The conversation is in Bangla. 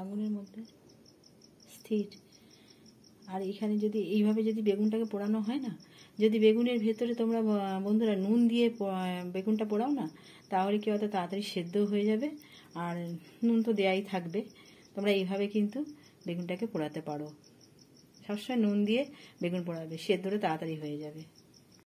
আগুনের মধ্যে স্থির আর এখানে যদি এইভাবে যদি বেগুনটাকে পোড়ানো হয় না যদি বেগুনের ভেতরে তোমরা বন্ধুরা নুন দিয়ে বেগুনটা পোড়াও না তাহলে কি অত তাড়াতাড়ি সেদ্ধ হয়ে যাবে আর নুন তো দেয়াই থাকবে তোমরা এইভাবে কিন্তু বেগুনটাকে পোড়াতে পারো সবসময় নুন দিয়ে বেগুন পোড়াবে সেদ্ধটা তাড়াতাড়ি হয়ে যাবে